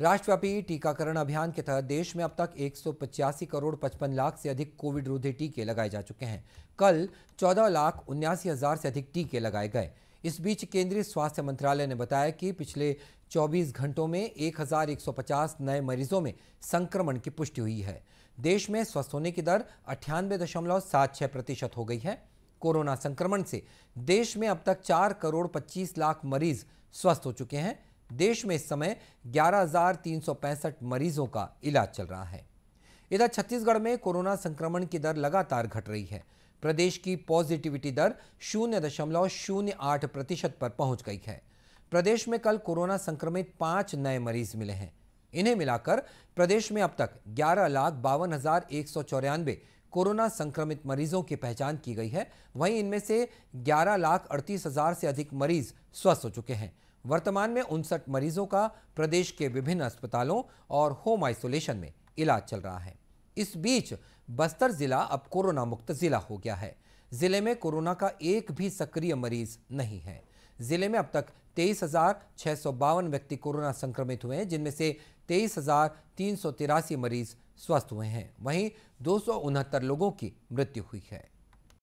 राष्ट्रव्यापी टीकाकरण अभियान के तहत देश में अब तक एक करोड़ पचपन लाख से अधिक कोविड रोधी टीके लगाए जा चुके हैं कल चौदह लाख उन्यासी हजार से अधिक टीके लगाए गए इस बीच केंद्रीय स्वास्थ्य मंत्रालय ने बताया कि पिछले 24 घंटों में 1150 नए मरीजों में संक्रमण की पुष्टि हुई है देश में स्वस्थ होने की दर अठानवे दशमलव सात छः प्रतिशत हो गई है कोरोना संक्रमण से देश में अब तक चार करोड़ पच्चीस लाख मरीज स्वस्थ हो चुके हैं देश में इस समय ग्यारह मरीजों का इलाज चल रहा है इधर छत्तीसगढ़ में कोरोना संक्रमण की दर लगातार घट रही है प्रदेश की पॉजिटिविटी दर शून्य दशमलव शून्य आठ प्रतिशत पर पहुंच गई है प्रदेश में कल कोरोना संक्रमित पांच नए मरीज मिले हैं इन्हें मिलाकर प्रदेश में अब तक ग्यारह लाख बावन हजार एक सौ चौरानवे कोरोना संक्रमित मरीजों की पहचान की गई है वहीं इनमें से ग्यारह लाख अड़तीस हजार से अधिक मरीज स्वस्थ हो चुके हैं वर्तमान में उनसठ मरीजों का प्रदेश के विभिन्न अस्पतालों और होम आइसोलेशन में इलाज चल रहा है इस बीच बस्तर जिला अब कोरोना मुक्त जिला हो गया है जिले में कोरोना का एक भी सक्रिय मरीज नहीं है जिले में अब तक तेईस हजार छः सौ बावन व्यक्ति कोरोना संक्रमित हुए हैं जिनमें से तेईस हजार तीन सौ तिरासी मरीज स्वस्थ हुए हैं वहीं दो सौ उनहत्तर लोगों की मृत्यु हुई है